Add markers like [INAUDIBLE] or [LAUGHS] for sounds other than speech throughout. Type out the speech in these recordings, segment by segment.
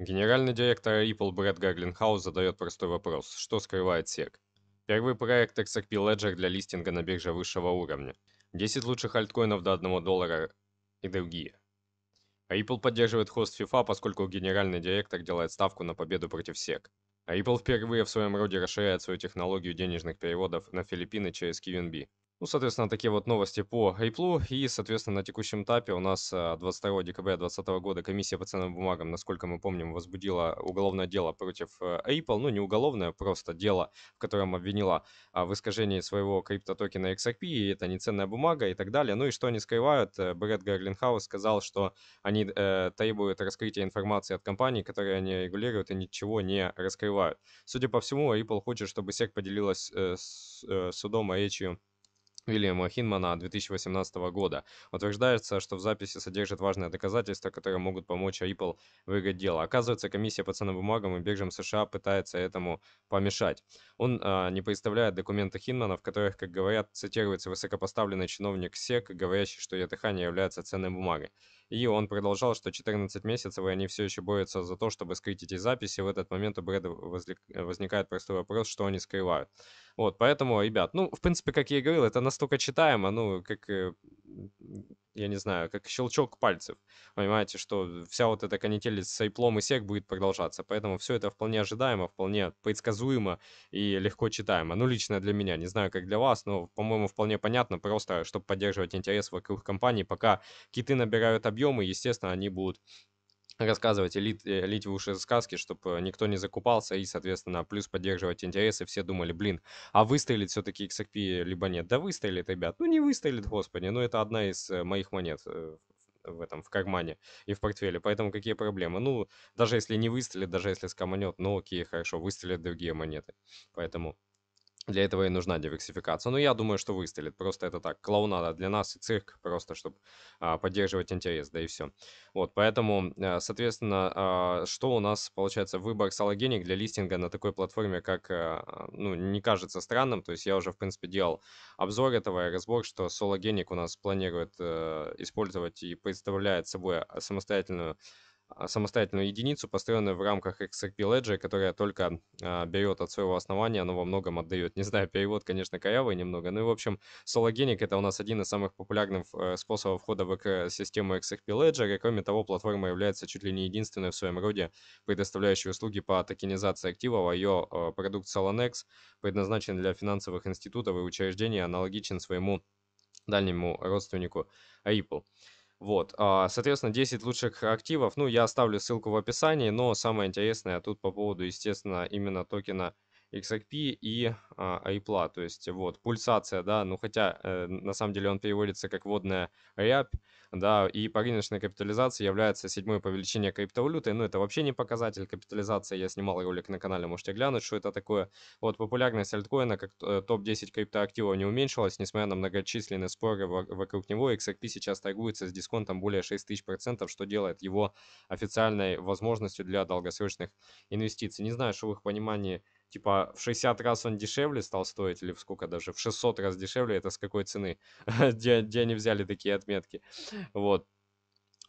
Генеральный директор Apple Брэд Гарлинхаус задает простой вопрос. Что скрывает SEC? Первый проект XRP Ledger для листинга на бирже высшего уровня. 10 лучших альткоинов до 1 доллара и другие. Apple поддерживает хост FIFA, поскольку генеральный директор делает ставку на победу против SEC. Apple впервые в своем роде расширяет свою технологию денежных переводов на Филиппины через QNB. Ну, соответственно, такие вот новости по Apple. И, соответственно, на текущем этапе у нас 22 а, декабря 2020 года комиссия по ценным бумагам, насколько мы помним, возбудила уголовное дело против э, Apple. Ну, не уголовное, просто дело, в котором обвинила а, в искажении своего криптотокена XRP, и это не ценная бумага и так далее. Ну и что они скрывают? Э, Брэд Гарлинхаус сказал, что они э, требуют раскрытия информации от компаний, которые они регулируют и ничего не раскрывают. Судя по всему, Apple хочет, чтобы SEC поделилась э, с э, судом и речью Уильяма Хинмана 2018 года. Утверждается, что в записи содержит важные доказательства, которые могут помочь Ripple выиграть дело. Оказывается, комиссия по ценным бумагам и биржам США пытается этому помешать. Он а, не представляет документы Хинмана, в которых, как говорят, цитируется высокопоставленный чиновник СЕК, говорящий, что ЕТХ не является ценной бумагой. И он продолжал, что 14 месяцев, и они все еще борются за то, чтобы скрыть эти записи. В этот момент у Брэда э, возникает простой вопрос, что они скрывают. Вот, поэтому, ребят, ну, в принципе, как я и говорил, это настолько читаемо, ну, как э, я не знаю, как щелчок пальцев. Понимаете, что вся вот эта канитель с айплом и сек будет продолжаться. Поэтому все это вполне ожидаемо, вполне предсказуемо и легко читаемо. Ну, лично для меня, не знаю, как для вас, но, по-моему, вполне понятно, просто чтобы поддерживать интерес вокруг компании, пока киты набирают объемы, естественно, они будут рассказывать и лить, э, лить в уши сказки, чтобы э, никто не закупался и, соответственно, плюс поддерживать интересы. Все думали, блин, а выстрелит все-таки XRP либо нет? Да выстрелит, ребят. Ну не выстрелит, господи. Но ну, это одна из э, моих монет в этом, в кармане и в портфеле. Поэтому какие проблемы? Ну, даже если не выстрелит, даже если скоманет, ну окей, хорошо, выстрелят другие монеты. Поэтому для этого и нужна диверсификация. Но ну, я думаю, что выстрелит. Просто это так, клоунада для нас и цирк, просто чтобы а, поддерживать интерес, да и все. Вот, поэтому, э, соответственно, а, что у нас получается? Выбор салогеник для листинга на такой платформе, как, э, а, ну, не кажется странным. То есть я уже, в принципе, делал обзор этого и разбор, что салогеник у нас планирует а, использовать и представляет собой а, самостоятельную а, самостоятельную единицу, построенную в рамках XRP Ledger, которая только а, берет от своего основания, но во многом отдает. Не знаю, перевод, конечно, корявый немного. Ну и, в общем, Sologenic — это у нас один из самых популярных э, способов входа в систему XRP Ledger, и, кроме того, платформа является чуть ли не единственной в своем роде, предоставляющей услуги по токенизации активов, а ее а, э, продукт Solonex предназначен для финансовых институтов и учреждений, аналогичен своему дальнему родственнику Ripple. Вот, а, соответственно, 10 лучших активов, ну, я оставлю ссылку в описании, но самое интересное тут по поводу, естественно, именно токена XRP и а, Ripple. То есть вот пульсация, да, ну хотя э, на самом деле он переводится как водная рябь, да, и по рыночной капитализации является седьмой по величине криптовалюты. Ну это вообще не показатель капитализации. Я снимал ролик на канале, можете глянуть, что это такое. Вот популярность альткоина как э, топ-10 криптоактивов не уменьшилась, несмотря на многочисленные споры вокруг него. XRP сейчас торгуется с дисконтом более 6000%, что делает его официальной возможностью для долгосрочных инвестиций. Не знаю, что в их понимании типа в 60 раз он дешевле стал стоить, или в сколько даже, в 600 раз дешевле, это с какой цены, [LAUGHS] где, где они взяли такие отметки. Вот,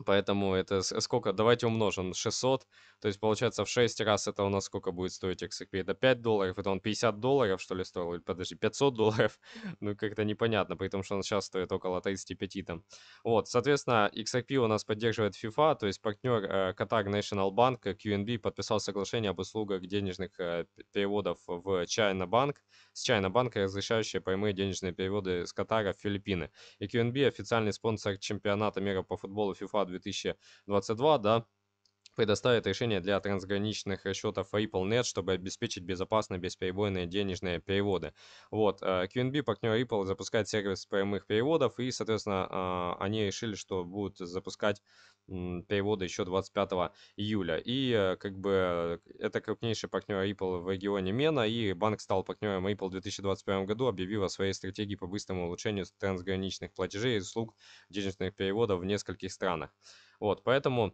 Поэтому это сколько? Давайте умножим 600. То есть получается в 6 раз это у нас сколько будет стоить XRP? Это 5 долларов. Это он 50 долларов что ли стоил? Или подожди, 500 долларов? [LAUGHS] Ну как-то непонятно, при том, что он сейчас стоит около 35 там. Вот, соответственно, XRP у нас поддерживает FIFA, то есть партнер э, Qatar National Bank, э, QNB подписал соглашение об услугах денежных э, переводов в China Bank с China Bank, разрешающие прямые денежные переводы с Катара в Филиппины. И QNB официальный спонсор чемпионата мира по футболу FIFA 2022, да, предоставит решение для трансграничных расчетов э, RippleNet, чтобы обеспечить безопасные бесперебойные денежные переводы. Вот, э, QNB, партнер Ripple, запускает сервис прямых переводов, и, соответственно, а, они решили, что будут запускать переводы еще 25 июля. И э, как бы это крупнейший партнер Ripple в регионе Мена, и банк стал партнером Ripple в 2021 году, объявив о своей стратегии по быстрому улучшению трансграничных платежей и услуг денежных переводов в нескольких странах. Вот, поэтому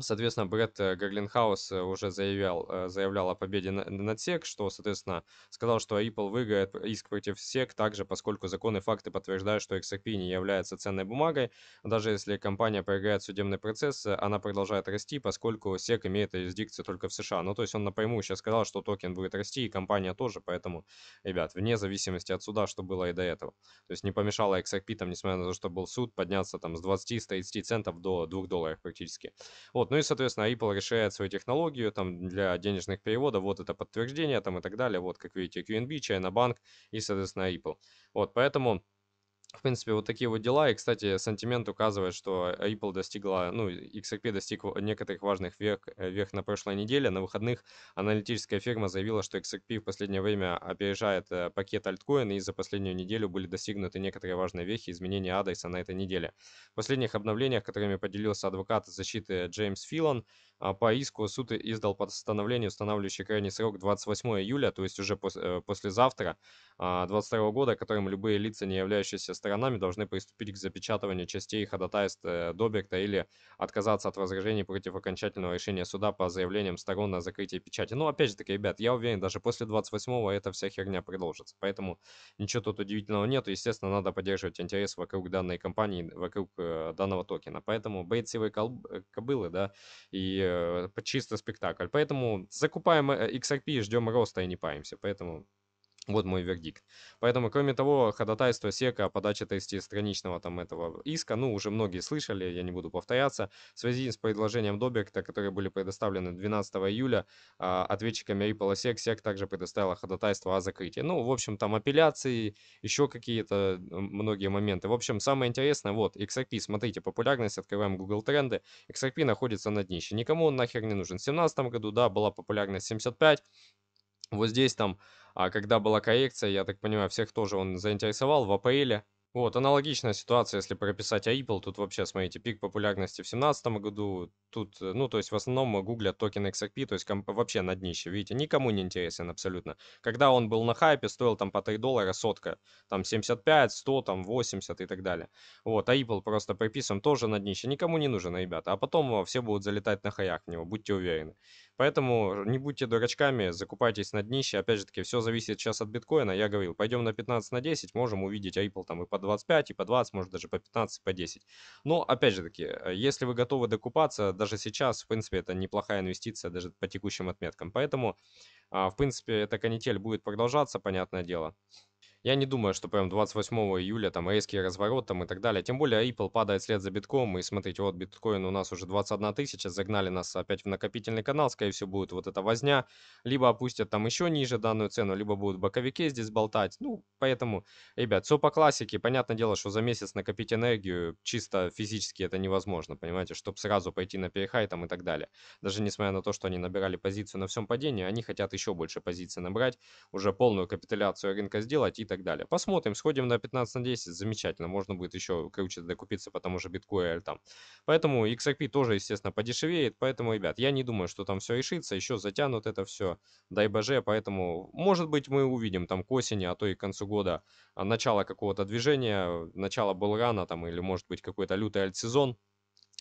Соответственно, Брэд э, Гарлинхаус э, уже заявлял, э, заявлял о победе над СЕК, что, соответственно, сказал, что Apple выиграет иск против СЕК также, поскольку законы и факты подтверждают, что XRP не является ценной бумагой. Даже если компания проиграет судебный процесс, э, она продолжает расти, поскольку СЕК имеет юрисдикцию только в США. Ну, то есть он напрямую сейчас сказал, что токен будет расти, и компания тоже, поэтому, ребят, вне зависимости от суда, что было и до этого. То есть не помешало XRP, там, несмотря на то, что был суд, подняться там с 20-30 центов до 2 долларов практически. Вот, вот. Ну и, соответственно, Ripple решает свою технологию там, для денежных переводов. Вот это подтверждение там, и так далее. Вот, как видите, QNB, China Bank и, соответственно, Ripple. Вот, поэтому в принципе, вот такие вот дела. И, кстати, сантимент указывает, что Apple достигла, ну, XRP достиг некоторых важных вех, э, вех на прошлой неделе. На выходных аналитическая фирма заявила, что XRP в последнее время опережает э, пакет альткоин, и за последнюю неделю были достигнуты некоторые важные вехи изменения адреса на этой неделе. В последних обновлениях, которыми поделился адвокат защиты Джеймс Филон, а, по иску суд издал постановление, устанавливающее крайний срок 28 июля, то есть уже после, э, послезавтра 2022 а, года, которым любые лица, не являющиеся сторонами, должны приступить к запечатыванию частей ходатайств э, Доберта или отказаться от возражений против окончательного решения суда по заявлениям сторон на закрытие печати. Ну, опять же таки, ребят, я уверен, даже после 28-го эта вся херня продолжится, поэтому ничего тут удивительного нет. Естественно, надо поддерживать интерес вокруг данной компании, вокруг э, данного токена. Поэтому бейтсевые кобылы, да, и Э, чисто спектакль. Поэтому закупаем э, XRP, ждем роста и не паемся. Поэтому вот мой вердикт. Поэтому, кроме того, ходатайство СЕКа о подаче 30-страничного там этого иска, ну, уже многие слышали, я не буду повторяться, в связи с предложением Доберта, которые были предоставлены 12 июля, а, ответчиками Ripple СЕК, СЕК также предоставила ходатайство о закрытии. Ну, в общем, там апелляции, еще какие-то многие моменты. В общем, самое интересное, вот, XRP, смотрите, популярность, открываем Google тренды, XRP находится на днище. Никому он нахер не нужен. В 2017 году, да, была популярность 75, вот здесь там а когда была коррекция, я так понимаю, всех тоже он заинтересовал в апреле. Вот, аналогичная ситуация, если прописать Ripple, тут вообще, смотрите, пик популярности в 2017 году, тут, э, ну, то есть в основном гуглят токен XRP, то есть вообще на днище, видите, никому не интересен абсолютно. Когда он был на хайпе, стоил там по 3 доллара сотка, там 75, 100, там 80 и так далее. Вот, а Ripple просто прописан тоже на днище, никому не нужен, ребята, а потом э, все будут залетать на хаях в него, будьте уверены. Поэтому не будьте дурачками, закупайтесь на днище. Опять же таки, все зависит сейчас от биткоина. Я говорил, пойдем на 15, на 10, можем увидеть Apple там и по 25, и по 20, может даже по 15, и по 10. Но опять же таки, э, если вы готовы докупаться, даже сейчас, в принципе, это неплохая инвестиция даже по текущим отметкам. Поэтому, а, в принципе, эта канитель будет продолжаться, понятное дело. Я не думаю, что прям 28 июля там резкий разворот там и так далее. Тем более Ripple падает след за битком. И смотрите, вот биткоин у нас уже 21 тысяча. Загнали нас опять в накопительный канал. Скорее всего, будет вот эта возня. Либо опустят там еще ниже данную цену, либо будут боковики здесь болтать. Ну, поэтому, ребят, все по классике. Понятное дело, что за месяц накопить энергию чисто физически это невозможно, понимаете, чтобы сразу пойти на перехай там и так далее. Даже несмотря на то, что они набирали позицию на всем падении, они хотят еще больше позиций набрать, уже полную капитуляцию рынка сделать и так далее. Посмотрим, сходим на 15 на 10, замечательно, можно будет еще, короче, докупиться по тому же биткоин там. Поэтому XRP тоже, естественно, подешевеет, поэтому, ребят, я не думаю, что там все решится, еще затянут это все, дай боже, поэтому, может быть, мы увидим там к осени, а то и к концу года а, начало какого-то движения, начало был рано там, или, может быть, какой-то лютый альтсезон,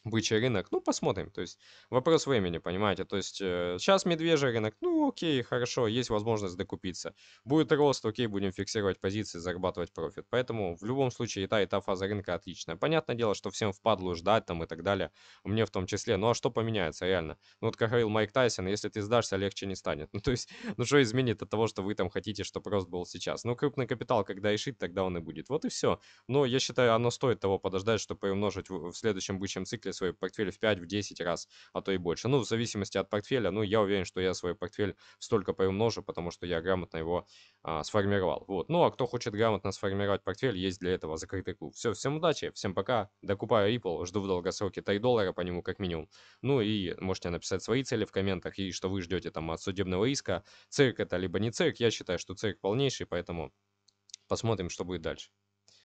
бычий рынок. Ну, посмотрим. То есть вопрос времени, понимаете. То есть сейчас э, медвежий рынок. Ну, окей, хорошо, есть возможность докупиться. Будет рост, окей, будем фиксировать позиции, зарабатывать профит. Поэтому в любом случае и та, и та фаза рынка отличная. Понятное дело, что всем впадлу ждать там и так далее. Мне в том числе. Ну, а что поменяется реально? Ну, вот как говорил Майк Тайсон, если ты сдашься, легче не станет. [LAUGHS] Ну, то есть, ну, что изменит от того, что вы там хотите, чтобы рост был сейчас? Ну, крупный капитал, когда решит, тогда он и будет. Вот и все. Но я считаю, оно стоит того подождать, чтобы умножить в следующем бычьем цикле свои портфель в 5, в 10 раз, а то и больше. Ну, в зависимости от портфеля, ну, я уверен, что я свой портфель столько приумножу, потому что я грамотно его а, сформировал. Вот. Ну, а кто хочет грамотно сформировать портфель, есть для этого закрытый клуб. Все, всем удачи, всем пока. Докупаю Ripple, жду в долгосроке 3 доллара по нему как минимум. Ну, и можете написать свои цели в комментах и что вы ждете там от судебного иска. Цирк это либо не цирк, я считаю, что цирк полнейший, поэтому посмотрим, что будет дальше.